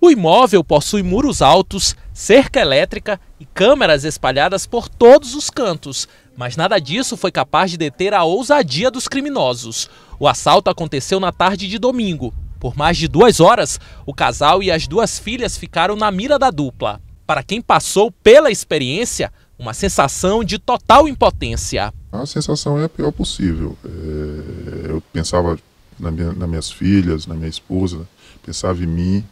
O imóvel possui muros altos, cerca elétrica e câmeras espalhadas por todos os cantos, mas nada disso foi capaz de deter a ousadia dos criminosos. O assalto aconteceu na tarde de domingo. Por mais de duas horas, o casal e as duas filhas ficaram na mira da dupla. Para quem passou pela experiência, uma sensação de total impotência. A sensação é a pior possível. É, eu pensava na minha, nas minhas filhas, na minha esposa, pensava em mim,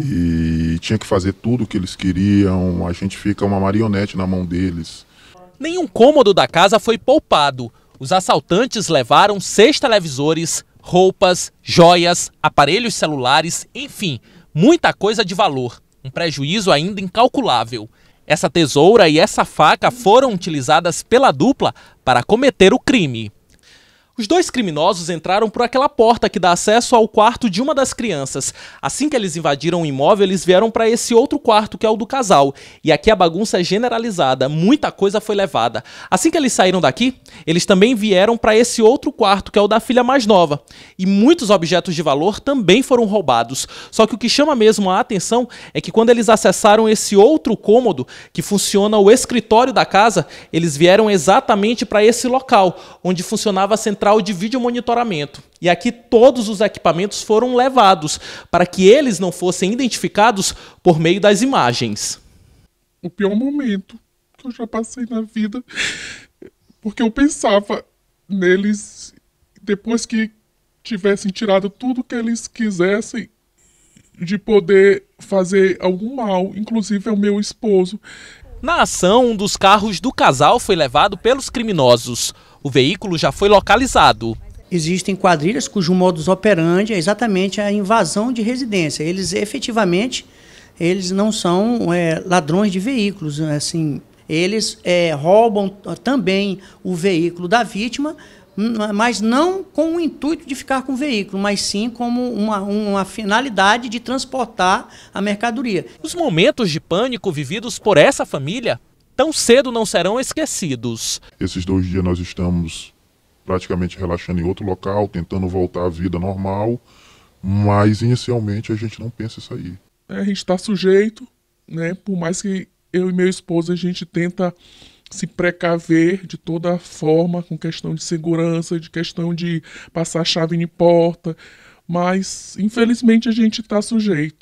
e tinha que fazer tudo o que eles queriam, a gente fica uma marionete na mão deles. Nenhum cômodo da casa foi poupado. Os assaltantes levaram seis televisores, roupas, joias, aparelhos celulares, enfim, muita coisa de valor. Um prejuízo ainda incalculável. Essa tesoura e essa faca foram utilizadas pela dupla para cometer o crime. Os dois criminosos entraram por aquela porta que dá acesso ao quarto de uma das crianças. Assim que eles invadiram o imóvel, eles vieram para esse outro quarto que é o do casal. E aqui a bagunça é generalizada, muita coisa foi levada. Assim que eles saíram daqui, eles também vieram para esse outro quarto que é o da filha mais nova. E muitos objetos de valor também foram roubados. Só que o que chama mesmo a atenção é que quando eles acessaram esse outro cômodo que funciona o escritório da casa, eles vieram exatamente para esse local onde funcionava a central central de vídeo monitoramento. E aqui todos os equipamentos foram levados para que eles não fossem identificados por meio das imagens. O pior momento que eu já passei na vida, porque eu pensava neles depois que tivessem tirado tudo que eles quisessem de poder fazer algum mal, inclusive ao meu esposo. Na ação, um dos carros do casal foi levado pelos criminosos. O veículo já foi localizado. Existem quadrilhas cujo modus operandi é exatamente a invasão de residência. Eles efetivamente eles não são é, ladrões de veículos, assim, eles é, roubam também o veículo da vítima mas não com o intuito de ficar com o veículo, mas sim como uma, uma finalidade de transportar a mercadoria. Os momentos de pânico vividos por essa família tão cedo não serão esquecidos. Esses dois dias nós estamos praticamente relaxando em outro local, tentando voltar à vida normal, mas inicialmente a gente não pensa em sair. É, a gente está sujeito, né? Por mais que eu e meu esposo a gente tenta se precaver de toda forma com questão de segurança, de questão de passar chave em porta, mas infelizmente a gente está sujeito.